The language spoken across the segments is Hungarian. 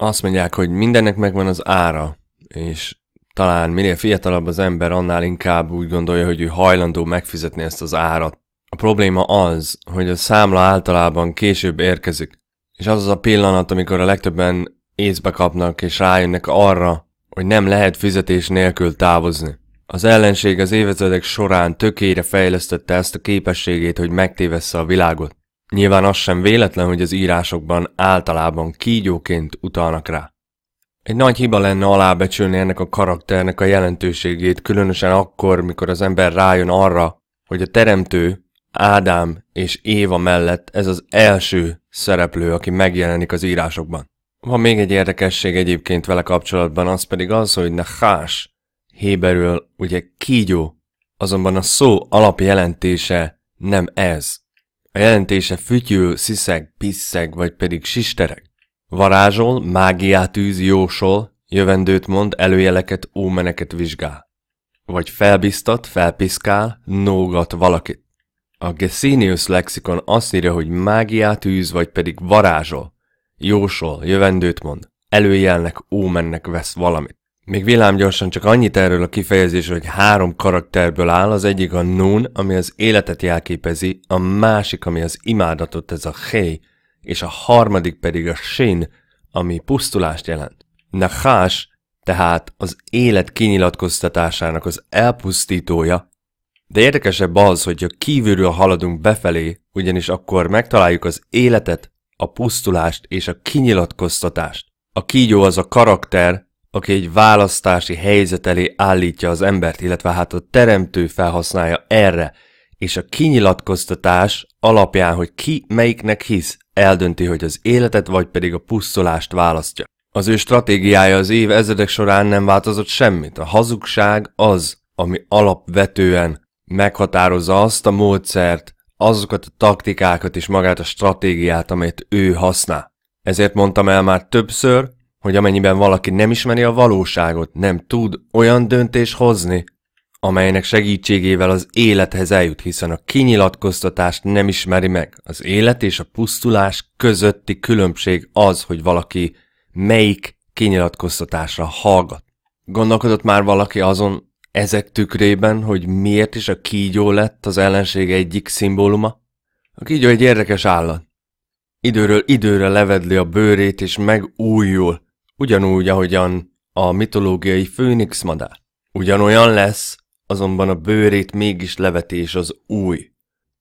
azt mondják, hogy mindennek megvan az ára, és talán minél fiatalabb az ember, annál inkább úgy gondolja, hogy ő hajlandó megfizetni ezt az árat. A probléma az, hogy a számla általában később érkezik, és az az a pillanat, amikor a legtöbben észbe kapnak és rájönnek arra, hogy nem lehet fizetés nélkül távozni. Az ellenség az évezredek során tökére fejlesztette ezt a képességét, hogy megtévessze a világot. Nyilván az sem véletlen, hogy az írásokban általában kígyóként utalnak rá. Egy nagy hiba lenne alábecsülni ennek a karakternek a jelentőségét, különösen akkor, mikor az ember rájön arra, hogy a teremtő, Ádám és Éva mellett ez az első szereplő, aki megjelenik az írásokban. Van még egy érdekesség egyébként vele kapcsolatban, az pedig az, hogy nehás, héberül ugye kígyó, azonban a szó alapjelentése nem ez. A jelentése fütyül, sziszeg, pisszeg, vagy pedig sistereg. Varázsol, mágiát űz, jósol, jövendőt mond, előjeleket, ómeneket vizsgál. Vagy felbiztat, felpiszkál, nógat valakit. A Gesinius lexikon azt írja, hogy mágiát űz, vagy pedig varázsol, jósol, jövendőt mond, előjelnek, ómennek vesz valamit. Még gyorsan csak annyit erről a kifejezésről, hogy három karakterből áll, az egyik a nun, ami az életet jelképezi, a másik, ami az imádatot, ez a hé, és a harmadik pedig a sin, ami pusztulást jelent. Nachás, tehát az élet kinyilatkoztatásának az elpusztítója, de érdekesebb az, hogy ha kívülről haladunk befelé, ugyanis akkor megtaláljuk az életet, a pusztulást és a kinyilatkoztatást. A kígyó az a karakter, aki egy választási helyzet elé állítja az embert, illetve hát a teremtő felhasználja erre, és a kinyilatkoztatás alapján, hogy ki melyiknek hisz, eldönti, hogy az életet vagy pedig a pusztulást választja. Az ő stratégiája az év ezredek során nem változott semmit. A hazugság az, ami alapvetően meghatározza azt a módszert, azokat a taktikákat és magát a stratégiát, amelyet ő használ. Ezért mondtam el már többször, hogy amennyiben valaki nem ismeri a valóságot, nem tud olyan döntés hozni, amelynek segítségével az élethez eljut, hiszen a kinyilatkoztatást nem ismeri meg. Az élet és a pusztulás közötti különbség az, hogy valaki melyik kinyilatkoztatásra hallgat. Gondolkodott már valaki azon ezek tükrében, hogy miért is a kígyó lett az ellenség egyik szimbóluma? A kígyó egy érdekes állat. Időről időre levedli a bőrét és megújul, ugyanúgy, ahogyan a mitológiai főnix madár. Ugyanolyan lesz, azonban a bőrét mégis levetés az új,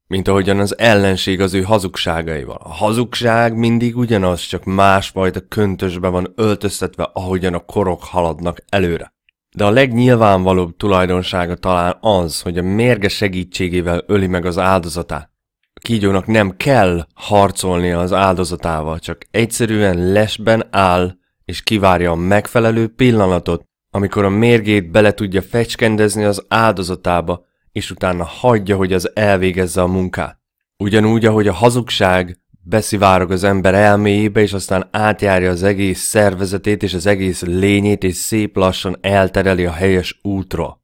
mint ahogyan az ellenség az ő hazugságaival. A hazugság mindig ugyanaz, csak másfajta köntösbe van öltöztetve, ahogyan a korok haladnak előre. De a legnyilvánvalóbb tulajdonsága talán az, hogy a mérge segítségével öli meg az áldozatát. A kígyónak nem kell harcolnia az áldozatával, csak egyszerűen lesben áll és kivárja a megfelelő pillanatot, amikor a mérgét bele tudja fecskendezni az áldozatába, és utána hagyja, hogy az elvégezze a munkát. Ugyanúgy, ahogy a hazugság beszivárog az ember elméjébe, és aztán átjárja az egész szervezetét és az egész lényét, és szép lassan eltereli a helyes útra.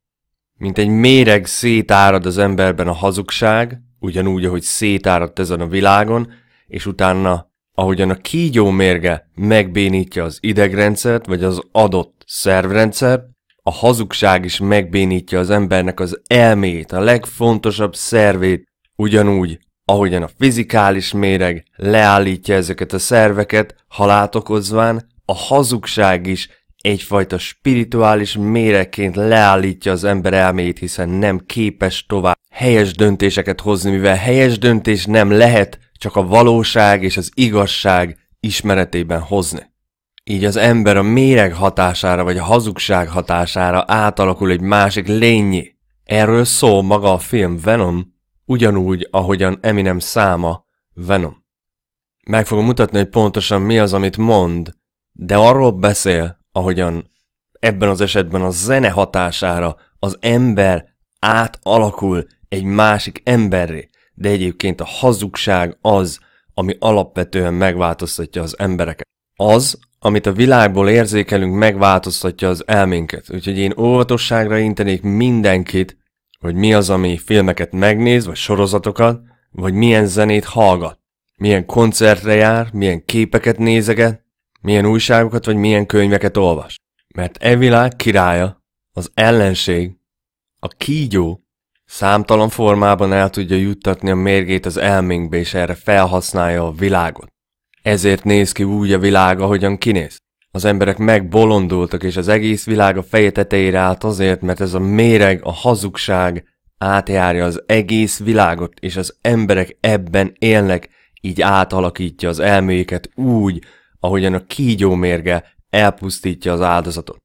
Mint egy méreg szétárad az emberben a hazugság, ugyanúgy, ahogy szétáradt ezen a világon, és utána ahogyan a kígyó mérge megbénítja az idegrendszert vagy az adott szervrendszer, a hazugság is megbénítja az embernek az elmét, a legfontosabb szervét, ugyanúgy, ahogyan a fizikális méreg leállítja ezeket a szerveket halált okozván, a hazugság is egyfajta spirituális méregként leállítja az ember elmét, hiszen nem képes tovább helyes döntéseket hozni, mivel helyes döntés nem lehet, csak a valóság és az igazság ismeretében hozni. Így az ember a méreg hatására vagy a hazugság hatására átalakul egy másik lényi. Erről szól maga a film Venom, ugyanúgy, ahogyan Eminem száma Venom. Meg fogom mutatni, hogy pontosan mi az, amit mond, de arról beszél, ahogyan ebben az esetben a zene hatására az ember átalakul egy másik emberré de egyébként a hazugság az, ami alapvetően megváltoztatja az embereket. Az, amit a világból érzékelünk, megváltoztatja az elménket. Úgyhogy én óvatosságra intenék mindenkit, hogy mi az, ami filmeket megnéz, vagy sorozatokat, vagy milyen zenét hallgat, milyen koncertre jár, milyen képeket nézeget, milyen újságokat, vagy milyen könyveket olvas. Mert e világ királya, az ellenség, a kígyó, Számtalan formában el tudja juttatni a mérgét az elménkbe, és erre felhasználja a világot. Ezért néz ki úgy a világ, ahogyan kinéz. Az emberek megbolondultak, és az egész világ a feje tetejére állt azért, mert ez a méreg, a hazugság átjárja az egész világot, és az emberek ebben élnek, így átalakítja az elméket úgy, ahogyan a mérge elpusztítja az áldozatot.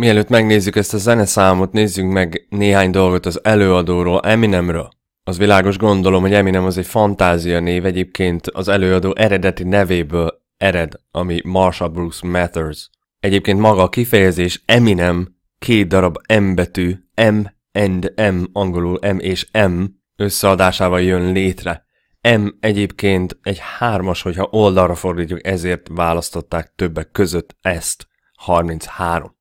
Mielőtt megnézzük ezt a zeneszámot, nézzünk meg néhány dolgot az előadóról, Eminemről. Az világos gondolom, hogy Eminem az egy fantázia név, egyébként az előadó eredeti nevéből ered, ami Marsha Bruce Mathers. Egyébként maga a kifejezés Eminem, két darab M betű, M and M, angolul M és M, összeadásával jön létre. M egyébként egy hármas, hogyha oldalra fordítjuk, ezért választották többek között ezt, 33.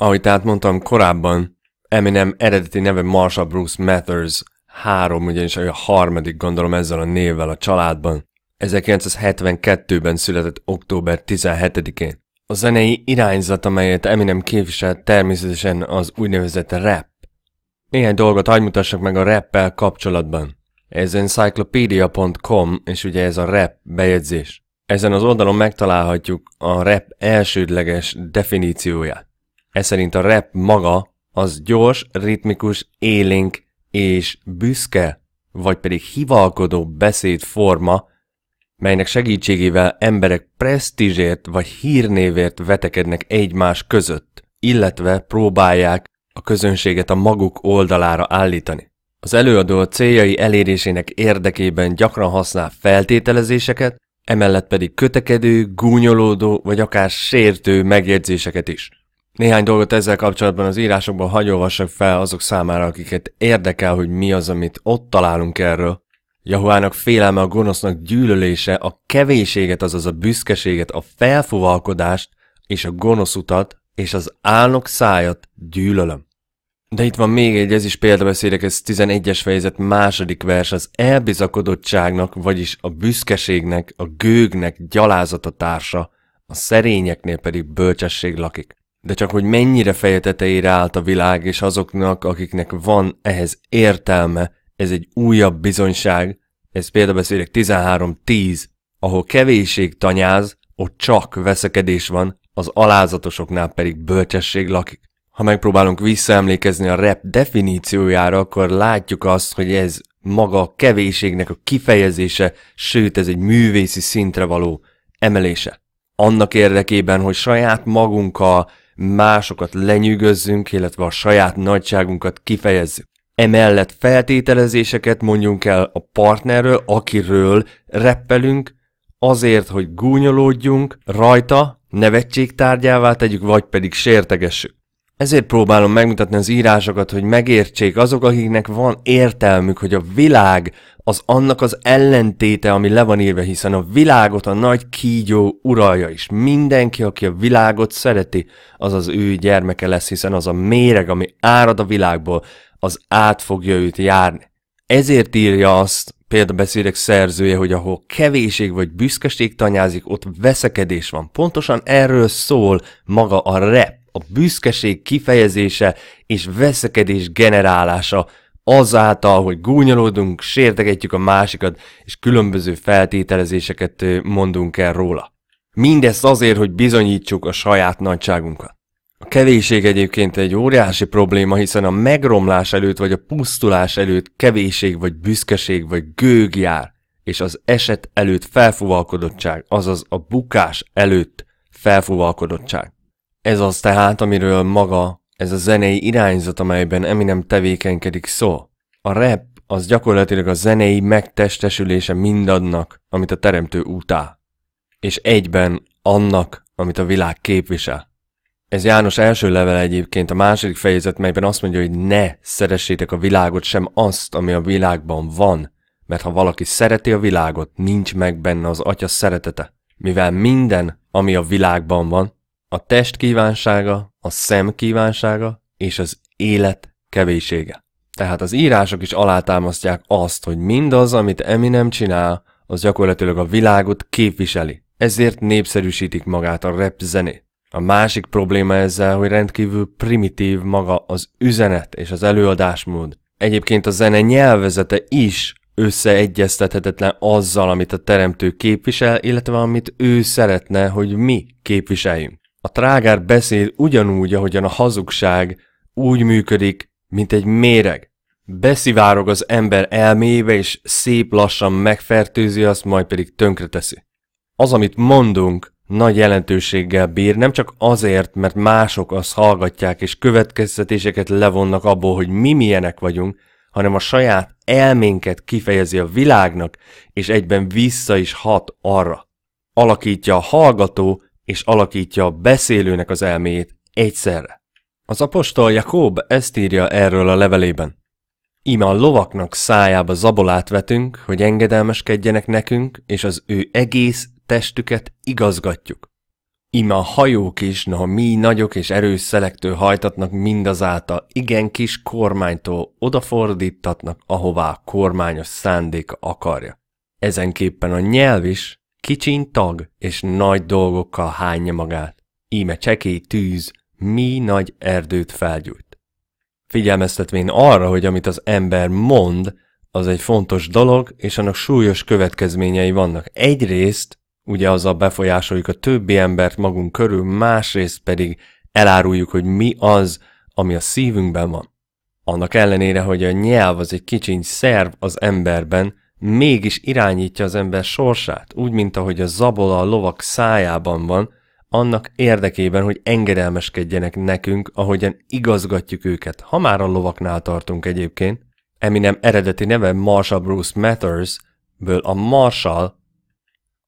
Ahogy tehát mondtam korábban, Eminem eredeti neve Marshall Bruce Mathers, három, ugyanis a harmadik gondolom ezzel a névvel a családban. 1972-ben született október 17-én. A zenei irányzat, amelyet Eminem képvisel, természetesen az úgynevezett rap. Néhány dolgot hagy mutassak meg a rappel kapcsolatban. Ez encyclopedia.com, és ugye ez a rap bejegyzés. Ezen az oldalon megtalálhatjuk a rap elsődleges definícióját. Ez szerint a rap maga az gyors, ritmikus, élénk és büszke, vagy pedig hivalkodó beszédforma, melynek segítségével emberek presztízsért vagy hírnévért vetekednek egymás között, illetve próbálják a közönséget a maguk oldalára állítani. Az előadó a céljai elérésének érdekében gyakran használ feltételezéseket, emellett pedig kötekedő, gúnyolódó vagy akár sértő megjegyzéseket is. Néhány dolgot ezzel kapcsolatban az írásokban hagyolvassak fel azok számára, akiket érdekel, hogy mi az, amit ott találunk erről. Jahuának félelme, a gonosznak gyűlölése, a kevéséget, azaz a büszkeséget, a felfuvalkodást és a gonosz utat és az álnok szájat gyűlölöm. De itt van még egy, ez is példabeszédek, ez 11-es fejezet második vers, az elbizakodottságnak, vagyis a büszkeségnek, a gőgnek gyalázata társa, a szerényeknél pedig bölcsesség lakik de csak hogy mennyire feje tetejére állt a világ, és azoknak, akiknek van ehhez értelme, ez egy újabb bizonyság, ez példabeszélek 13-10, ahol kevésség tanyáz, ott csak veszekedés van, az alázatosoknál pedig bölcsesség lakik. Ha megpróbálunk visszaemlékezni a rep definíciójára, akkor látjuk azt, hogy ez maga a kevéségnek a kifejezése, sőt ez egy művészi szintre való emelése. Annak érdekében, hogy saját magunkkal másokat lenyűgözzünk, illetve a saját nagyságunkat kifejezzük. Emellett feltételezéseket mondjunk el a partnerről, akiről reppelünk, azért, hogy gúnyolódjunk rajta, nevetségtárgyává tegyük, vagy pedig sértegessük. Ezért próbálom megmutatni az írásokat, hogy megértsék azok, akiknek van értelmük, hogy a világ az annak az ellentéte, ami le van írva, hiszen a világot a nagy kígyó uralja is. Mindenki, aki a világot szereti, az az ő gyermeke lesz, hiszen az a méreg, ami árad a világból, az át fogja őt járni. Ezért írja azt példabeszédek szerzője, hogy ahol kevéség vagy büszkeség tanyázik, ott veszekedés van. Pontosan erről szól maga a rep, a büszkeség kifejezése és veszekedés generálása, azáltal, hogy gúnyolódunk, sértegetjük a másikat, és különböző feltételezéseket mondunk el róla. Mindezt azért, hogy bizonyítsuk a saját nagyságunkat. A kevéség egyébként egy óriási probléma, hiszen a megromlás előtt vagy a pusztulás előtt kevéség vagy büszkeség vagy gőg jár, és az eset előtt felfúvalkodottság, azaz a bukás előtt felfúvalkodottság. Ez az tehát, amiről maga ez a zenei irányzat, amelyben Eminem tevékenykedik szó. A rap az gyakorlatilag a zenei megtestesülése mindannak, amit a teremtő utál, és egyben annak, amit a világ képvisel. Ez János első levele egyébként a második fejezet, melyben azt mondja, hogy ne szeressétek a világot, sem azt, ami a világban van, mert ha valaki szereti a világot, nincs meg benne az atya szeretete, mivel minden, ami a világban van, a test kívánsága, a szem kívánsága és az élet kevésége. Tehát az írások is alátámasztják azt, hogy mindaz, amit Eminem csinál, az gyakorlatilag a világot képviseli. Ezért népszerűsítik magát a rap zenét. A másik probléma ezzel, hogy rendkívül primitív maga az üzenet és az előadásmód. Egyébként a zene nyelvezete is összeegyeztethetetlen azzal, amit a teremtő képvisel, illetve amit ő szeretne, hogy mi képviseljünk. A trágár beszél ugyanúgy, ahogyan a hazugság úgy működik, mint egy méreg. Beszivárog az ember elmébe, és szép lassan megfertőzi azt, majd pedig tönkreteszi. Az, amit mondunk, nagy jelentőséggel bír, nem csak azért, mert mások azt hallgatják, és következtetéseket levonnak abból, hogy mi milyenek vagyunk, hanem a saját elménket kifejezi a világnak, és egyben vissza is hat arra. Alakítja a hallgató és alakítja a beszélőnek az elméjét egyszerre. Az apostol Jakób ezt írja erről a levelében. Íme a lovaknak szájába zabolát vetünk, hogy engedelmeskedjenek nekünk, és az ő egész testüket igazgatjuk. Ima a hajók is, noha mi nagyok és erős szelektől hajtatnak mindazáltal, igen kis kormánytól odafordítatnak, ahová a kormányos szándéka akarja. Ezenképpen a nyelv is, tag és nagy dolgokkal hányja magát. Íme csekély tűz, mi nagy erdőt felgyújt. Figyelmeztetvén arra, hogy amit az ember mond, az egy fontos dolog, és annak súlyos következményei vannak. Egyrészt, ugye az a befolyásoljuk a többi embert magunk körül, másrészt pedig eláruljuk, hogy mi az, ami a szívünkben van. Annak ellenére, hogy a nyelv az egy kicsiny szerv az emberben, mégis irányítja az ember sorsát, úgy, mint ahogy a zabola a lovak szájában van, annak érdekében, hogy engedelmeskedjenek nekünk, ahogyan igazgatjuk őket, ha már a lovaknál tartunk egyébként. Eminem eredeti neve Marshall Bruce Mathers, ből a Marshall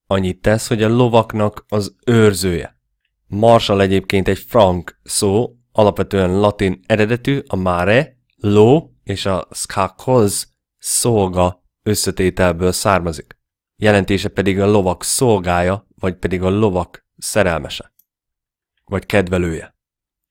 annyit tesz, hogy a lovaknak az őrzője. Marshall egyébként egy frank szó, alapvetően latin eredetű, a mare, ló és a skakhoz szolga összetételből származik, jelentése pedig a lovak szolgája, vagy pedig a lovak szerelmese, vagy kedvelője.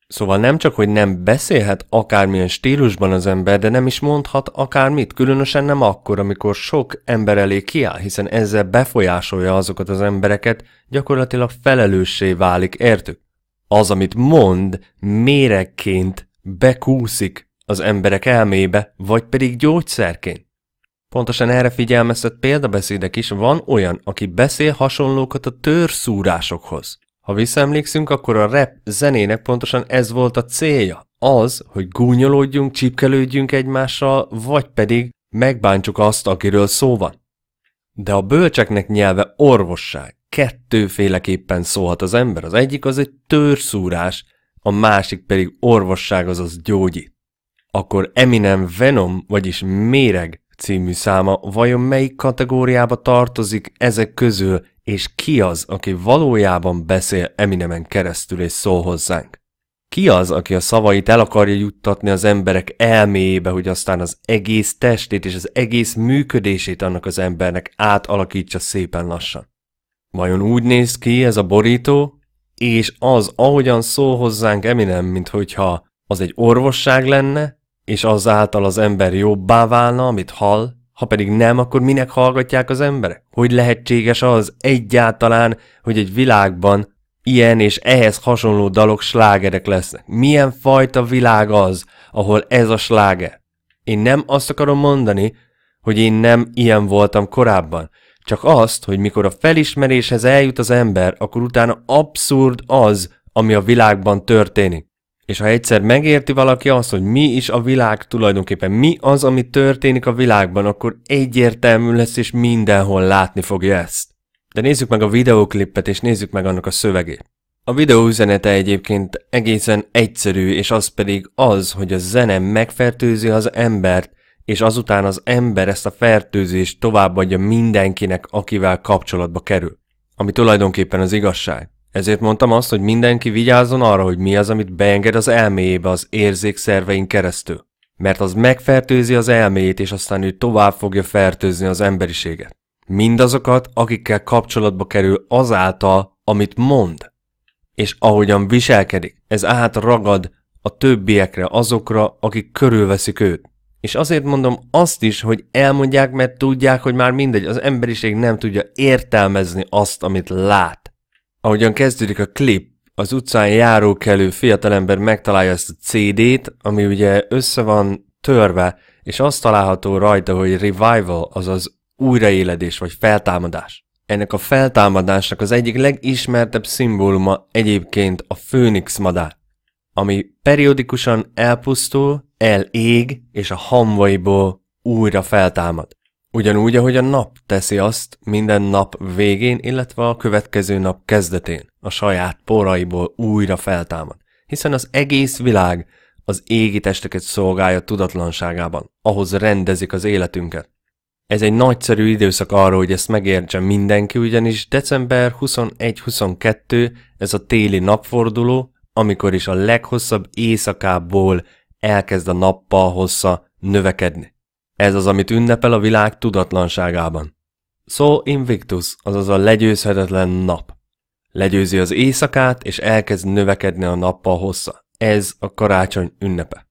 Szóval nem csak, hogy nem beszélhet akármilyen stílusban az ember, de nem is mondhat akármit, különösen nem akkor, amikor sok ember elé kiáll, hiszen ezzel befolyásolja azokat az embereket, gyakorlatilag felelőssé válik, értük? Az, amit mond, méregként bekúszik az emberek elmébe, vagy pedig gyógyszerként. Pontosan erre figyelmeztet példabeszédek is, van olyan, aki beszél hasonlókat a törszúrásokhoz. Ha visszaemlékszünk, akkor a rap zenének pontosan ez volt a célja. Az, hogy gúnyolódjunk, csipkelődjünk egymással, vagy pedig megbántsuk azt, akiről szó van. De a bölcseknek nyelve orvosság. Kettőféleképpen szólhat az ember. Az egyik az egy törszúrás, a másik pedig orvosság, azaz gyógyít. Akkor Eminem Venom, vagyis méreg című száma vajon melyik kategóriába tartozik ezek közül, és ki az, aki valójában beszél Eminemen keresztül és szól hozzánk? Ki az, aki a szavait el akarja juttatni az emberek elméjébe, hogy aztán az egész testét és az egész működését annak az embernek átalakítsa szépen lassan? Vajon úgy néz ki ez a borító? És az, ahogyan szól hozzánk Eminem, hogyha az egy orvosság lenne, és azáltal az ember jobbá válna, amit hall, ha pedig nem, akkor minek hallgatják az emberek? Hogy lehetséges az egyáltalán, hogy egy világban ilyen és ehhez hasonló dalok slágerek lesznek? Milyen fajta világ az, ahol ez a sláger? Én nem azt akarom mondani, hogy én nem ilyen voltam korábban, csak azt, hogy mikor a felismeréshez eljut az ember, akkor utána abszurd az, ami a világban történik. És ha egyszer megérti valaki azt, hogy mi is a világ tulajdonképpen, mi az, ami történik a világban, akkor egyértelmű lesz, és mindenhol látni fogja ezt. De nézzük meg a videóklippet, és nézzük meg annak a szövegét. A videó üzenete egyébként egészen egyszerű, és az pedig az, hogy a zene megfertőzi az embert, és azután az ember ezt a fertőzést továbbadja mindenkinek, akivel kapcsolatba kerül. Ami tulajdonképpen az igazság. Ezért mondtam azt, hogy mindenki vigyázzon arra, hogy mi az, amit beenged az elméjébe az érzékszerveink keresztül. Mert az megfertőzi az elméjét, és aztán ő tovább fogja fertőzni az emberiséget. Mindazokat, akikkel kapcsolatba kerül azáltal, amit mond. És ahogyan viselkedik, ez átragad a többiekre, azokra, akik körülveszik őt. És azért mondom azt is, hogy elmondják, mert tudják, hogy már mindegy, az emberiség nem tudja értelmezni azt, amit lát. Ahogyan kezdődik a klip, az utcán járókelő fiatalember megtalálja ezt a CD-t, ami ugye össze van törve, és azt található rajta, hogy revival, azaz újraéledés vagy feltámadás. Ennek a feltámadásnak az egyik legismertebb szimbóluma egyébként a főnix madár, ami periódikusan elpusztul, elég, és a hamvaiból újra feltámad. Ugyanúgy, ahogy a nap teszi azt minden nap végén, illetve a következő nap kezdetén, a saját poraiból újra feltámad. Hiszen az egész világ az égi testeket szolgálja tudatlanságában, ahhoz rendezik az életünket. Ez egy nagyszerű időszak arra, hogy ezt megértse mindenki, ugyanis december 21-22 ez a téli napforduló, amikor is a leghosszabb éjszakából elkezd a nappal hossza növekedni. Ez az, amit ünnepel a világ tudatlanságában. Sol Invictus, azaz a legyőzhetetlen nap. Legyőzi az éjszakát, és elkezd növekedni a nappal hossza. Ez a karácsony ünnepe.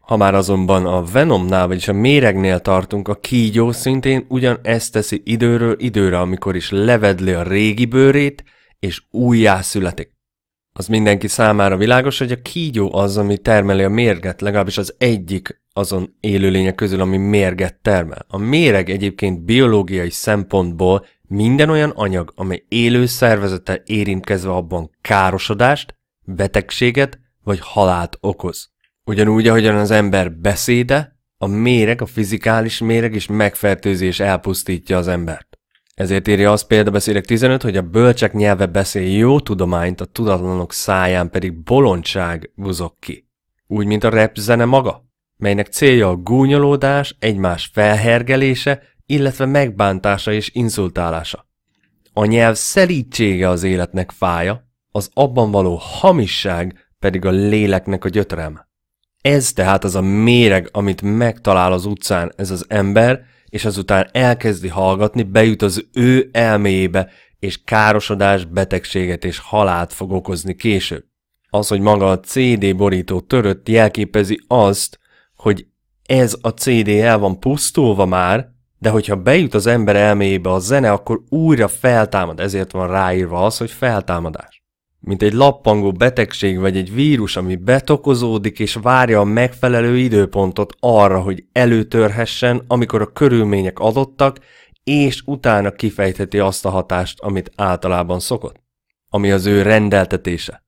Ha már azonban a Venomnál, vagyis a méregnél tartunk, a kígyó szintén ugyan teszi időről időre, amikor is levedli a régi bőrét, és újjá születik az mindenki számára világos, hogy a kígyó az, ami termeli a mérget, legalábbis az egyik azon élőlények közül, ami mérget termel. A méreg egyébként biológiai szempontból minden olyan anyag, amely élő szervezettel érintkezve abban károsodást, betegséget vagy halált okoz. Ugyanúgy, ahogyan az ember beszéde, a méreg, a fizikális méreg is megfertőzés elpusztítja az embert. Ezért írja azt példabeszélek 15, hogy a bölcsek nyelve beszél jó tudományt, a tudatlanok száján pedig bolondság buzog ki. Úgy, mint a rap zene maga, melynek célja a gúnyolódás, egymás felhergelése, illetve megbántása és insultálása. A nyelv szelítsége az életnek fája, az abban való hamisság pedig a léleknek a gyötrem. Ez tehát az a méreg, amit megtalál az utcán ez az ember, és azután elkezdi hallgatni, bejut az ő elméjébe, és károsodás, betegséget és halált fog okozni később. Az, hogy maga a CD borító törött jelképezi azt, hogy ez a CD el van pusztulva már, de hogyha bejut az ember elméjébe a zene, akkor újra feltámad, ezért van ráírva az, hogy feltámadás mint egy lappangó betegség vagy egy vírus, ami betokozódik és várja a megfelelő időpontot arra, hogy előtörhessen, amikor a körülmények adottak, és utána kifejtheti azt a hatást, amit általában szokott, ami az ő rendeltetése.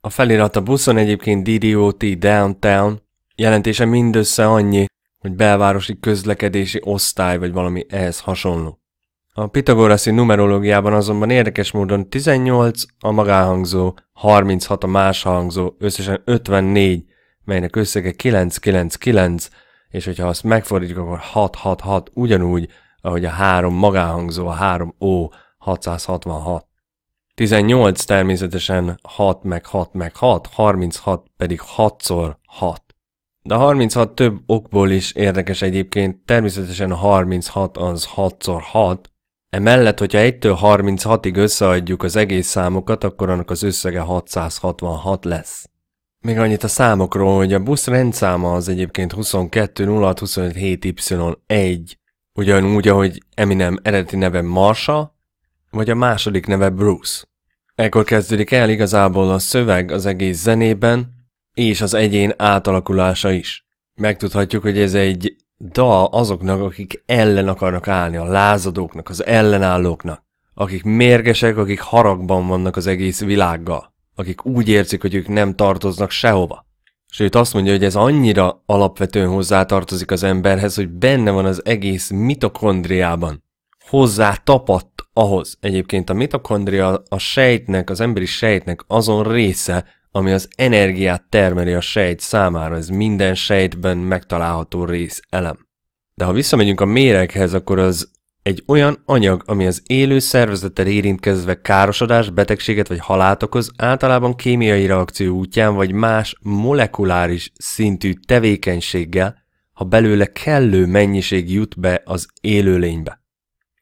A felirat a buszon egyébként DDOT Downtown, jelentése mindössze annyi, hogy belvárosi közlekedési osztály vagy valami ehhez hasonló. A pitagoraszi numerológiában azonban érdekes módon 18 a magáhangzó, 36 a más hangzó, összesen 54, melynek összege 999, és hogyha azt megfordítjuk, akkor 666 ugyanúgy, ahogy a három magáhangzó, a három ó 666. 18 természetesen 6 meg 6 meg 6, 36 pedig 6-szor 6. De a 36 több okból is érdekes egyébként, természetesen a 36 az 6x6, Emellett, hogyha 1-től 36-ig összeadjuk az egész számokat, akkor annak az összege 666 lesz. Még annyit a számokról, hogy a busz rendszáma az egyébként 22 y 1 ugyanúgy, ahogy Eminem eredeti neve Marsha, vagy a második neve Bruce. Ekkor kezdődik el igazából a szöveg az egész zenében, és az egyén átalakulása is. Megtudhatjuk, hogy ez egy dal azoknak, akik ellen akarnak állni, a lázadóknak, az ellenállóknak, akik mérgesek, akik haragban vannak az egész világgal, akik úgy érzik, hogy ők nem tartoznak sehova. Sőt azt mondja, hogy ez annyira alapvetően hozzátartozik az emberhez, hogy benne van az egész mitokondriában. Hozzá tapadt ahhoz. Egyébként a mitokondria a sejtnek, az emberi sejtnek azon része, ami az energiát termeli a sejt számára, ez minden sejtben megtalálható rész elem. De ha visszamegyünk a méreghez, akkor az egy olyan anyag, ami az élő szervezettel érintkezve károsodást, betegséget vagy halált okoz, általában kémiai reakció útján vagy más molekuláris szintű tevékenységgel, ha belőle kellő mennyiség jut be az élőlénybe.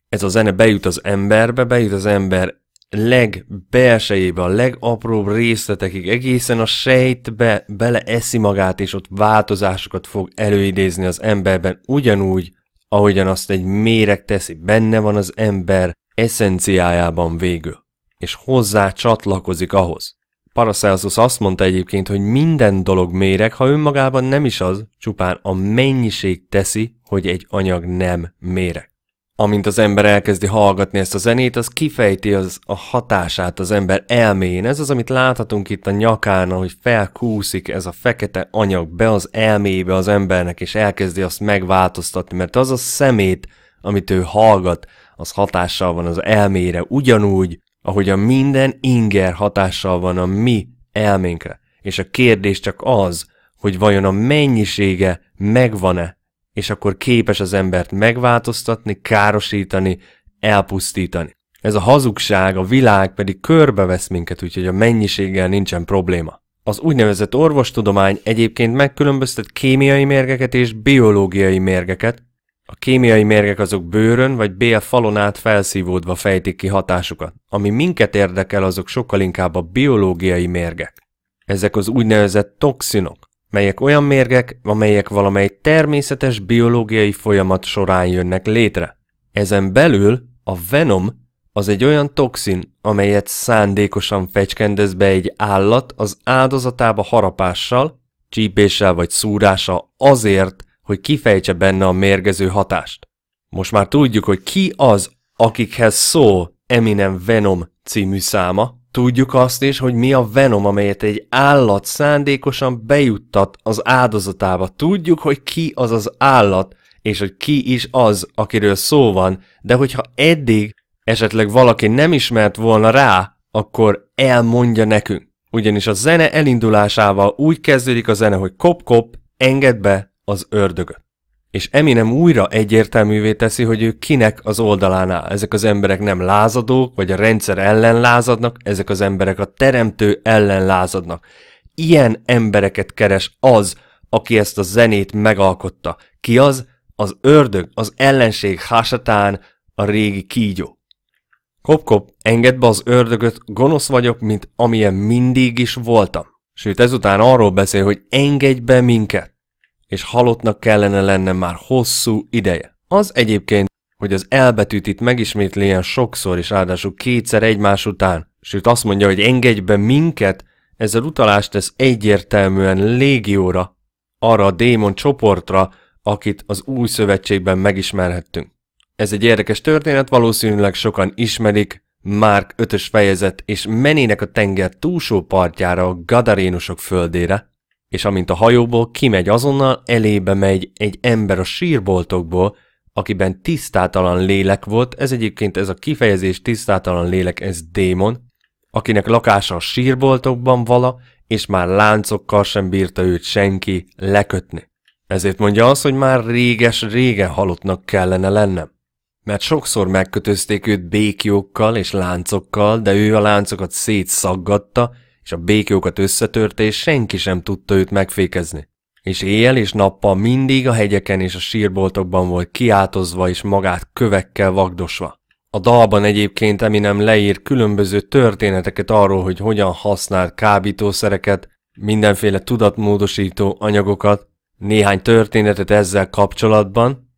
Ez a zene bejut az emberbe, bejut az ember legbelsejébe, a legapróbb részletekig, egészen a sejtbe beleeszi magát, és ott változásokat fog előidézni az emberben, ugyanúgy, ahogyan azt egy méreg teszi, benne van az ember eszenciájában végül, és hozzá csatlakozik ahhoz. Paracelsus azt mondta egyébként, hogy minden dolog méreg, ha önmagában nem is az, csupán a mennyiség teszi, hogy egy anyag nem méreg amint az ember elkezdi hallgatni ezt a zenét, az kifejti az, a hatását az ember elméjén. Ez az, amit láthatunk itt a nyakán, hogy felkúszik ez a fekete anyag be az elméjébe az embernek, és elkezdi azt megváltoztatni, mert az a szemét, amit ő hallgat, az hatással van az elmére, ugyanúgy, ahogy a minden inger hatással van a mi elménkre. És a kérdés csak az, hogy vajon a mennyisége megvan-e és akkor képes az embert megváltoztatni, károsítani, elpusztítani. Ez a hazugság, a világ pedig körbevesz minket, úgyhogy a mennyiséggel nincsen probléma. Az úgynevezett orvostudomány egyébként megkülönböztet kémiai mérgeket és biológiai mérgeket. A kémiai mérgek azok bőrön vagy bél falon át felszívódva fejtik ki hatásukat. Ami minket érdekel, azok sokkal inkább a biológiai mérgek. Ezek az úgynevezett toxinok melyek olyan mérgek, amelyek valamely természetes biológiai folyamat során jönnek létre. Ezen belül a venom az egy olyan toxin, amelyet szándékosan fecskendez be egy állat az áldozatába harapással, csípéssel vagy szúrása azért, hogy kifejtse benne a mérgező hatást. Most már tudjuk, hogy ki az, akikhez szól Eminem Venom című száma, Tudjuk azt is, hogy mi a venom, amelyet egy állat szándékosan bejuttat az áldozatába. Tudjuk, hogy ki az az állat, és hogy ki is az, akiről szó van, de hogyha eddig esetleg valaki nem ismert volna rá, akkor elmondja nekünk. Ugyanis a zene elindulásával úgy kezdődik a zene, hogy kop-kop, enged be az ördögöt és Eminem újra egyértelművé teszi, hogy ő kinek az oldalán áll. Ezek az emberek nem lázadók, vagy a rendszer ellen lázadnak, ezek az emberek a teremtő ellen lázadnak. Ilyen embereket keres az, aki ezt a zenét megalkotta. Ki az? Az ördög, az ellenség hásatán, a régi kígyó. Kop-kop, engedd be az ördögöt, gonosz vagyok, mint amilyen mindig is voltam. Sőt, ezután arról beszél, hogy engedj be minket és halottnak kellene lenne már hosszú ideje. Az egyébként, hogy az elbetűt itt megismétli ilyen sokszor, és ráadásul kétszer egymás után, sőt azt mondja, hogy engedj be minket, ezzel utalást tesz egyértelműen légióra, arra a démon csoportra, akit az új szövetségben megismerhettünk. Ez egy érdekes történet, valószínűleg sokan ismerik, Márk ötös fejezet, és menének a tenger túlsó partjára a gadarénusok földére, és amint a hajóból kimegy azonnal, elébe megy egy ember a sírboltokból, akiben tisztátalan lélek volt, ez egyébként ez a kifejezés tisztátalan lélek, ez démon, akinek lakása a sírboltokban vala, és már láncokkal sem bírta őt senki lekötni. Ezért mondja azt, hogy már réges-régen halottnak kellene lennem. Mert sokszor megkötözték őt békjókkal és láncokkal, de ő a láncokat szétszaggatta, és a békjókat összetörte, és senki sem tudta őt megfékezni. És éjjel és nappal mindig a hegyeken és a sírboltokban volt kiátozva és magát kövekkel vagdosva. A dalban egyébként Eminem leír különböző történeteket arról, hogy hogyan használ kábítószereket, mindenféle tudatmódosító anyagokat, néhány történetet ezzel kapcsolatban,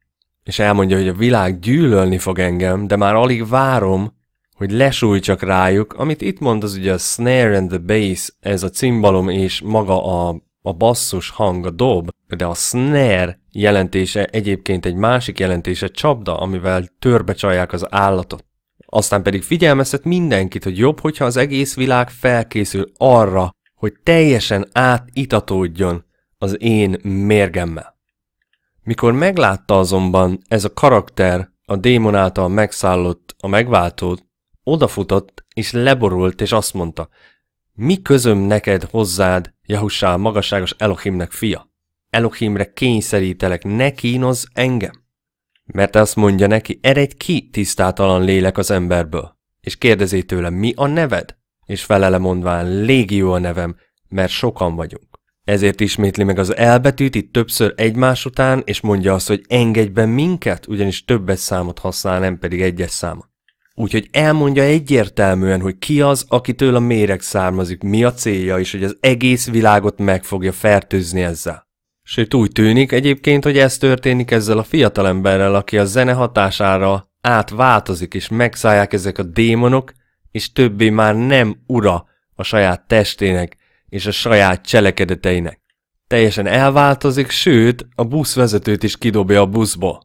és elmondja, hogy a világ gyűlölni fog engem, de már alig várom, hogy lesújtsak rájuk. Amit itt mond, az ugye a snare and the bass, ez a cimbalom és maga a, a basszus hang, a dob, de a snare jelentése egyébként egy másik jelentése csapda, amivel törbe csalják az állatot. Aztán pedig figyelmeztet mindenkit, hogy jobb, hogyha az egész világ felkészül arra, hogy teljesen átitatódjon az én mérgemmel. Mikor meglátta azonban ez a karakter a démon által megszállott a megváltót, Odafutott, és leborult, és azt mondta, mi közöm neked hozzád, Jahussá, magasságos Elohimnek fia? Elohimre kényszerítelek, ne kínozz engem. Mert azt mondja neki, eredj ki tisztátalan lélek az emberből, és kérdezi tőle, mi a neved? És felele mondván, légió a nevem, mert sokan vagyunk. Ezért ismétli meg az elbetűt itt többször egymás után, és mondja azt, hogy engedj be minket, ugyanis többes számot használ, nem pedig egyes számot. Úgyhogy elmondja egyértelműen, hogy ki az, akitől a méreg származik, mi a célja, és hogy az egész világot meg fogja fertőzni ezzel. Sőt úgy tűnik egyébként, hogy ez történik ezzel a fiatalemberrel, aki a zene hatására átváltozik, és megszállják ezek a démonok, és többé már nem ura a saját testének és a saját cselekedeteinek. Teljesen elváltozik, sőt, a buszvezetőt is kidobja a buszba,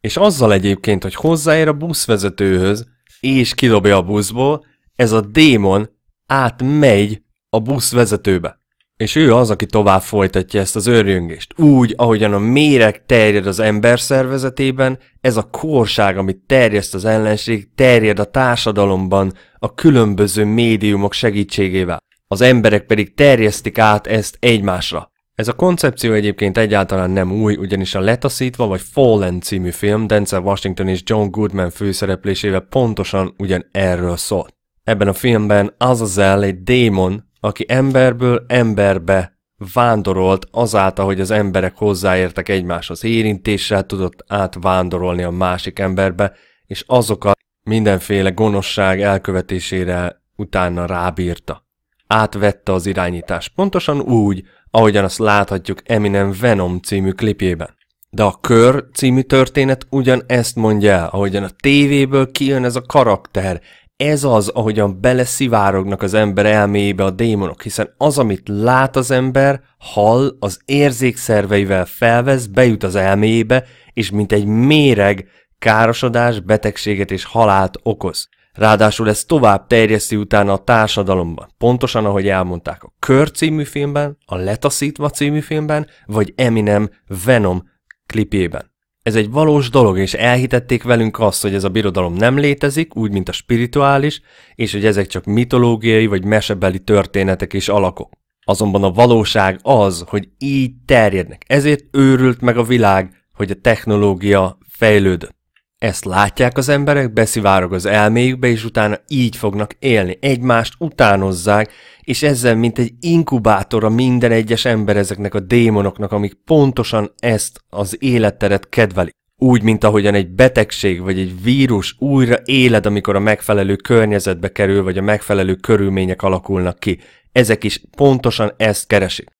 És azzal egyébként, hogy hozzáér a buszvezetőhöz, és kidobja a buszból, ez a démon átmegy a busz vezetőbe. És ő az, aki tovább folytatja ezt az őrjöngést. Úgy, ahogyan a méreg terjed az ember szervezetében, ez a korság, amit terjeszt az ellenség, terjed a társadalomban a különböző médiumok segítségével. Az emberek pedig terjesztik át ezt egymásra. Ez a koncepció egyébként egyáltalán nem új, ugyanis a Letaszítva vagy Fallen című film Denzel Washington és John Goodman főszereplésével pontosan ugyan erről szólt. Ebben a filmben Azazel egy démon, aki emberből emberbe vándorolt azáltal, hogy az emberek hozzáértek egymáshoz érintéssel, tudott átvándorolni a másik emberbe, és azokat mindenféle gonoszság elkövetésére utána rábírta átvette az irányítást, pontosan úgy, ahogyan azt láthatjuk Eminem Venom című klipjében. De a Kör című történet ugyan ezt mondja el, ahogyan a tévéből kijön ez a karakter, ez az, ahogyan beleszivárognak az ember elméjébe a démonok, hiszen az, amit lát az ember, hall, az érzékszerveivel felvesz, bejut az elméjébe, és mint egy méreg károsodás, betegséget és halált okoz. Ráadásul ez tovább terjeszti utána a társadalomban, pontosan ahogy elmondták a Kör című filmben, a Letaszítva című filmben, vagy Eminem Venom klipjében. Ez egy valós dolog, és elhitették velünk azt, hogy ez a birodalom nem létezik, úgy, mint a spirituális, és hogy ezek csak mitológiai vagy mesebeli történetek és alakok. Azonban a valóság az, hogy így terjednek. Ezért őrült meg a világ, hogy a technológia fejlődött. Ezt látják az emberek, beszivárog az elméjükbe, és utána így fognak élni. Egymást utánozzák, és ezzel mint egy inkubátora minden egyes ember ezeknek a démonoknak, amik pontosan ezt az életteret kedveli. Úgy, mint ahogyan egy betegség vagy egy vírus újra éled, amikor a megfelelő környezetbe kerül, vagy a megfelelő körülmények alakulnak ki. Ezek is pontosan ezt keresik.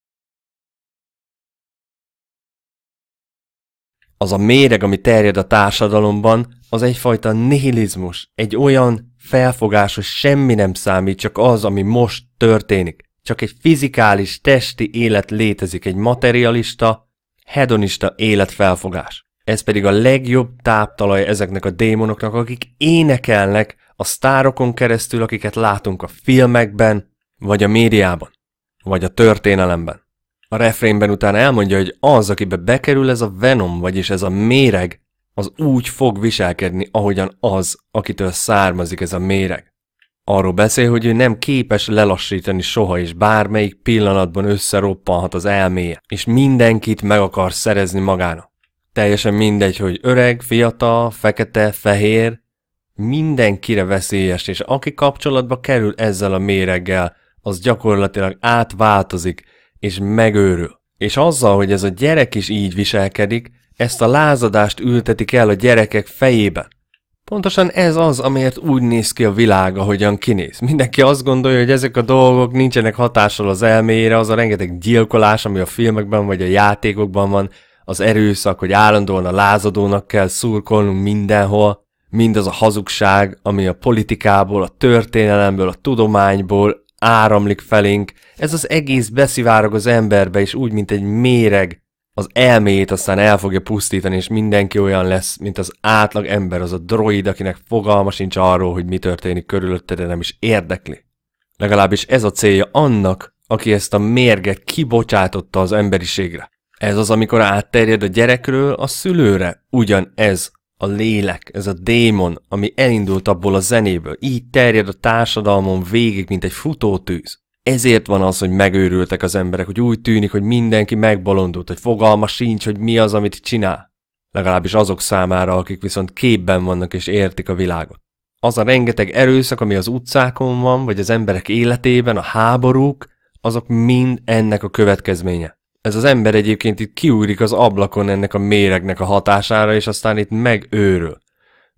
az a méreg, ami terjed a társadalomban, az egyfajta nihilizmus, egy olyan felfogás, hogy semmi nem számít, csak az, ami most történik. Csak egy fizikális, testi élet létezik, egy materialista, hedonista életfelfogás. Ez pedig a legjobb táptalaj ezeknek a démonoknak, akik énekelnek a sztárokon keresztül, akiket látunk a filmekben, vagy a médiában, vagy a történelemben a refrénben utána elmondja, hogy az, akibe bekerül ez a venom, vagyis ez a méreg, az úgy fog viselkedni, ahogyan az, akitől származik ez a méreg. Arról beszél, hogy ő nem képes lelassítani soha, és bármelyik pillanatban összeroppanhat az elméje, és mindenkit meg akar szerezni magának. Teljesen mindegy, hogy öreg, fiatal, fekete, fehér, mindenkire veszélyes, és aki kapcsolatba kerül ezzel a méreggel, az gyakorlatilag átváltozik, és megőrül. És azzal, hogy ez a gyerek is így viselkedik, ezt a lázadást ültetik el a gyerekek fejében. Pontosan ez az, amiért úgy néz ki a világ, ahogyan kinéz. Mindenki azt gondolja, hogy ezek a dolgok nincsenek hatással az elméjére, az a rengeteg gyilkolás, ami a filmekben vagy a játékokban van, az erőszak, hogy állandóan a lázadónak kell szurkolnunk mindenhol, mindaz a hazugság, ami a politikából, a történelemből, a tudományból, áramlik felénk, ez az egész beszivárog az emberbe, és úgy, mint egy méreg, az elméjét aztán el fogja pusztítani, és mindenki olyan lesz, mint az átlag ember, az a droid, akinek fogalma sincs arról, hogy mi történik körülötte, de nem is érdekli. Legalábbis ez a célja annak, aki ezt a mérget kibocsátotta az emberiségre. Ez az, amikor átterjed a gyerekről a szülőre. Ugyanez a lélek, ez a démon, ami elindult abból a zenéből, így terjed a társadalmon végig, mint egy futótűz. Ezért van az, hogy megőrültek az emberek, hogy úgy tűnik, hogy mindenki megbolondult, hogy fogalma sincs, hogy mi az, amit csinál. Legalábbis azok számára, akik viszont képben vannak és értik a világot. Az a rengeteg erőszak, ami az utcákon van, vagy az emberek életében, a háborúk, azok mind ennek a következménye ez az ember egyébként itt kiúrik az ablakon ennek a méregnek a hatására, és aztán itt megőrül.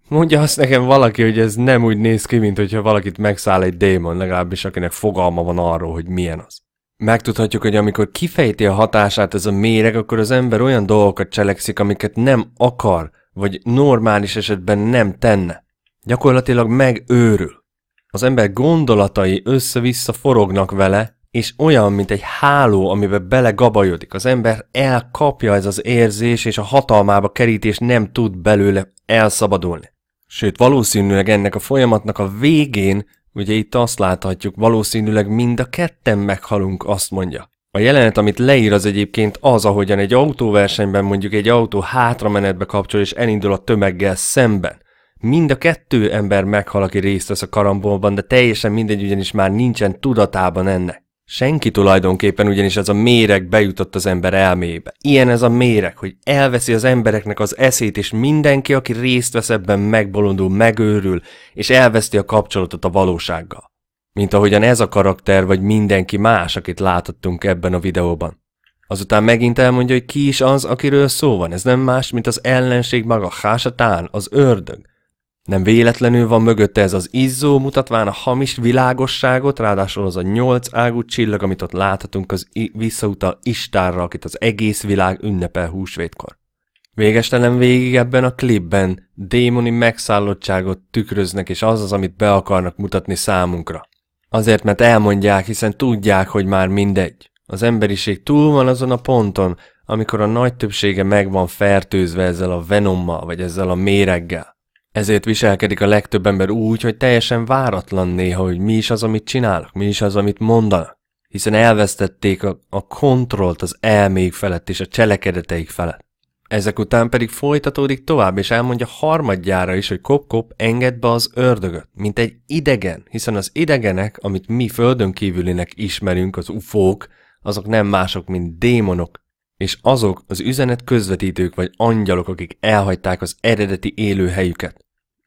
Mondja azt nekem valaki, hogy ez nem úgy néz ki, mint hogyha valakit megszáll egy démon, legalábbis akinek fogalma van arról, hogy milyen az. Megtudhatjuk, hogy amikor kifejti a hatását ez a méreg, akkor az ember olyan dolgokat cselekszik, amiket nem akar, vagy normális esetben nem tenne. Gyakorlatilag megőrül. Az ember gondolatai össze-vissza forognak vele, és olyan, mint egy háló, amiben belegabajodik. Az ember elkapja ez az érzés, és a hatalmába kerítés nem tud belőle elszabadulni. Sőt, valószínűleg ennek a folyamatnak a végén, ugye itt azt láthatjuk, valószínűleg mind a ketten meghalunk, azt mondja. A jelenet, amit leír az egyébként az, ahogyan egy autóversenyben mondjuk egy autó hátramenetbe kapcsol és elindul a tömeggel szemben. Mind a kettő ember meghal, aki részt vesz a karambolban, de teljesen mindegy, ugyanis már nincsen tudatában ennek. Senki tulajdonképpen ugyanis ez a méreg bejutott az ember elmébe. Ilyen ez a méreg, hogy elveszi az embereknek az eszét, és mindenki, aki részt vesz ebben, megbolondul, megőrül, és elveszti a kapcsolatot a valósággal. Mint ahogyan ez a karakter, vagy mindenki más, akit láthattunk ebben a videóban. Azután megint elmondja, hogy ki is az, akiről szó van. Ez nem más, mint az ellenség maga, Hásatán, az ördög. Nem véletlenül van mögötte ez az izzó, mutatván a hamis világosságot, ráadásul az a nyolc ágú csillag, amit ott láthatunk, az i- visszautal Istárra, akit az egész világ ünnepel húsvétkor. Végestelen végig ebben a klipben démoni megszállottságot tükröznek, és az az, amit be akarnak mutatni számunkra. Azért, mert elmondják, hiszen tudják, hogy már mindegy. Az emberiség túl van azon a ponton, amikor a nagy többsége meg van fertőzve ezzel a venommal, vagy ezzel a méreggel. Ezért viselkedik a legtöbb ember úgy, hogy teljesen váratlan néha, hogy mi is az, amit csinálnak, mi is az, amit mondanak, hiszen elvesztették a, a kontrollt az elmék felett és a cselekedeteik felett. Ezek után pedig folytatódik tovább, és elmondja harmadjára is, hogy kop-kop engedd be az ördögöt, mint egy idegen, hiszen az idegenek, amit mi földön kívülinek ismerünk, az ufók, azok nem mások, mint démonok, és azok az üzenet közvetítők vagy angyalok, akik elhagyták az eredeti élőhelyüket.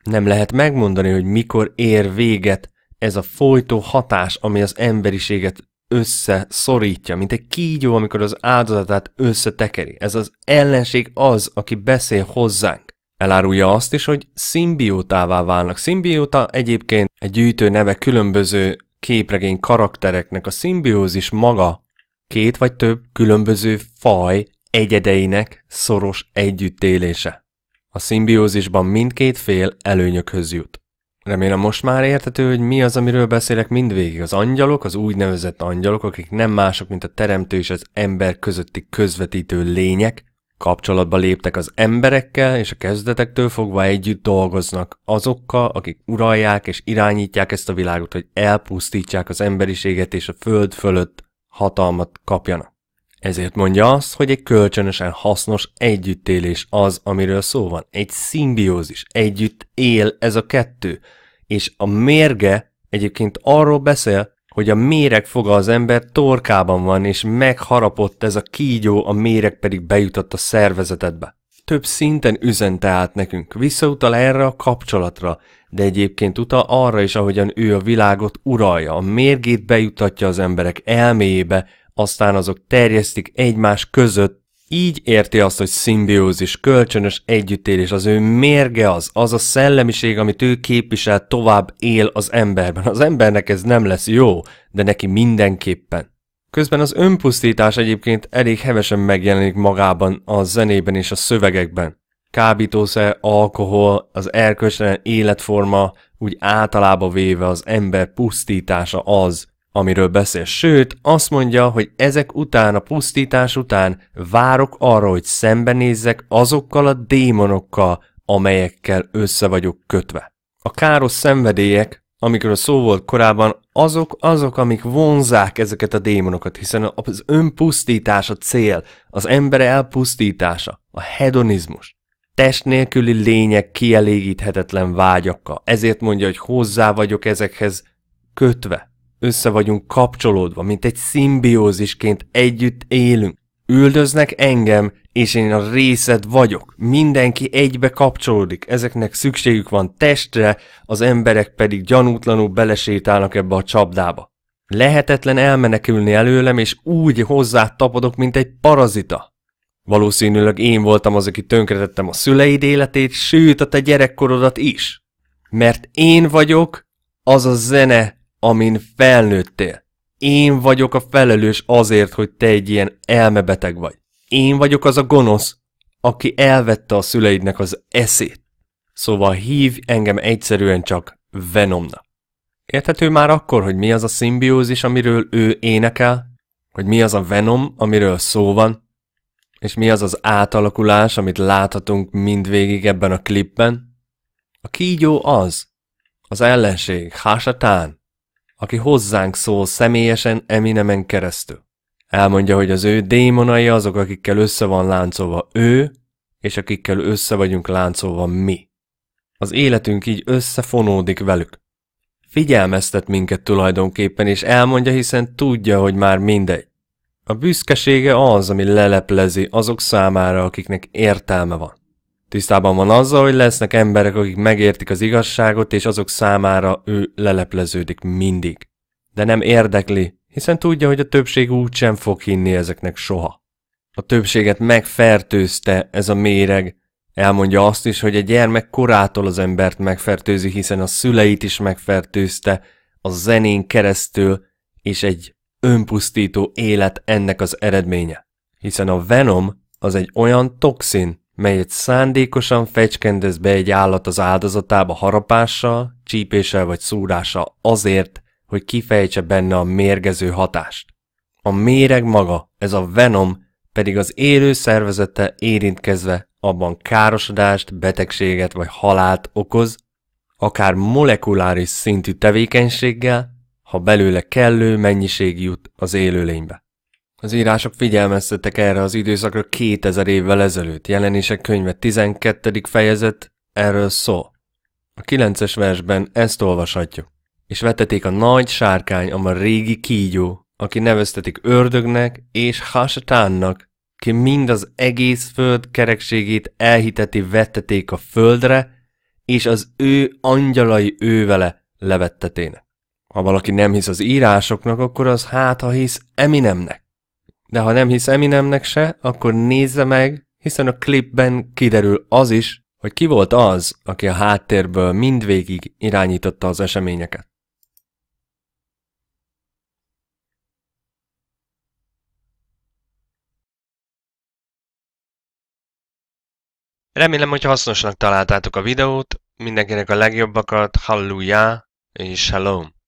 Nem lehet megmondani, hogy mikor ér véget ez a folytó hatás, ami az emberiséget összeszorítja, mint egy kígyó, amikor az áldozatát összetekeri. Ez az ellenség az, aki beszél hozzánk. Elárulja azt is, hogy szimbiótává válnak. Szimbióta egyébként egy gyűjtő neve különböző képregény karaktereknek a szimbiózis maga két vagy több különböző faj egyedeinek szoros együttélése. A szimbiózisban mindkét fél előnyökhöz jut. Remélem most már értető, hogy mi az, amiről beszélek mindvégig. Az angyalok, az úgynevezett angyalok, akik nem mások, mint a teremtő és az ember közötti közvetítő lények, kapcsolatba léptek az emberekkel, és a kezdetektől fogva együtt dolgoznak azokkal, akik uralják és irányítják ezt a világot, hogy elpusztítsák az emberiséget és a föld fölött hatalmat kapjanak. Ezért mondja azt, hogy egy kölcsönösen hasznos együttélés az, amiről szó van. Egy szimbiózis. Együtt él ez a kettő. És a mérge egyébként arról beszél, hogy a méreg foga az ember torkában van, és megharapott ez a kígyó, a méreg pedig bejutott a szervezetedbe több szinten üzente át nekünk, visszautal erre a kapcsolatra, de egyébként utal arra is, ahogyan ő a világot uralja, a mérgét bejutatja az emberek elméjébe, aztán azok terjesztik egymás között, így érti azt, hogy szimbiózis, kölcsönös együttélés, az ő mérge az, az a szellemiség, amit ő képvisel, tovább él az emberben. Az embernek ez nem lesz jó, de neki mindenképpen. Közben az önpusztítás egyébként elég hevesen megjelenik magában a zenében és a szövegekben. Kábítószer, alkohol, az erkölcstelen életforma, úgy általában véve az ember pusztítása az, amiről beszél. Sőt, azt mondja, hogy ezek után, a pusztítás után várok arra, hogy szembenézzek azokkal a démonokkal, amelyekkel össze vagyok kötve. A káros szenvedélyek amikről szó volt korábban, azok, azok, amik vonzák ezeket a démonokat, hiszen az önpusztítás a cél, az ember elpusztítása, a hedonizmus. Test nélküli lények kielégíthetetlen vágyakkal. Ezért mondja, hogy hozzá vagyok ezekhez kötve. Össze vagyunk kapcsolódva, mint egy szimbiózisként együtt élünk üldöznek engem, és én a részed vagyok. Mindenki egybe kapcsolódik, ezeknek szükségük van testre, az emberek pedig gyanútlanul belesétálnak ebbe a csapdába. Lehetetlen elmenekülni előlem, és úgy hozzá tapadok, mint egy parazita. Valószínűleg én voltam az, aki tönkretettem a szüleid életét, sőt a te gyerekkorodat is. Mert én vagyok az a zene, amin felnőttél. Én vagyok a felelős azért, hogy te egy ilyen elmebeteg vagy. Én vagyok az a gonosz, aki elvette a szüleidnek az eszét. Szóval hív engem egyszerűen csak Venomna. Érthető már akkor, hogy mi az a szimbiózis, amiről ő énekel, hogy mi az a Venom, amiről szó van, és mi az az átalakulás, amit láthatunk mindvégig ebben a klipben? A kígyó az, az ellenség, Hasatán, aki hozzánk szól személyesen Eminemen keresztül. Elmondja, hogy az ő démonai azok, akikkel össze van láncolva ő, és akikkel össze vagyunk láncolva mi. Az életünk így összefonódik velük. Figyelmeztet minket tulajdonképpen, és elmondja, hiszen tudja, hogy már mindegy. A büszkesége az, ami leleplezi azok számára, akiknek értelme van. Tisztában van azzal, hogy lesznek emberek, akik megértik az igazságot, és azok számára ő lelepleződik mindig. De nem érdekli, hiszen tudja, hogy a többség úgy sem fog hinni ezeknek soha. A többséget megfertőzte ez a méreg, Elmondja azt is, hogy a gyermek korától az embert megfertőzi, hiszen a szüleit is megfertőzte, a zenén keresztül, és egy önpusztító élet ennek az eredménye. Hiszen a venom az egy olyan toxin, melyet szándékosan fecskendez be egy állat az áldozatába harapással, csípéssel vagy szúrással azért, hogy kifejtse benne a mérgező hatást. A méreg maga, ez a venom, pedig az élő szervezete érintkezve abban károsodást, betegséget vagy halált okoz, akár molekuláris szintű tevékenységgel, ha belőle kellő mennyiség jut az élőlénybe. Az írások figyelmeztettek erre az időszakra 2000 évvel ezelőtt. Jelenések könyve 12. fejezet erről szó. A 9-es versben ezt olvashatjuk. És vetették a nagy sárkány, a régi kígyó, aki neveztetik ördögnek és hasatánnak, ki mind az egész föld kerekségét elhiteti vetteték a földre, és az ő angyalai ővele levettetének. Ha valaki nem hisz az írásoknak, akkor az hát, ha hisz Eminemnek. De ha nem hisz Eminemnek se, akkor nézze meg, hiszen a klipben kiderül az is, hogy ki volt az, aki a háttérből mindvégig irányította az eseményeket. Remélem, hogy hasznosnak találtátok a videót, mindenkinek a legjobbakat, hallelujah és shalom!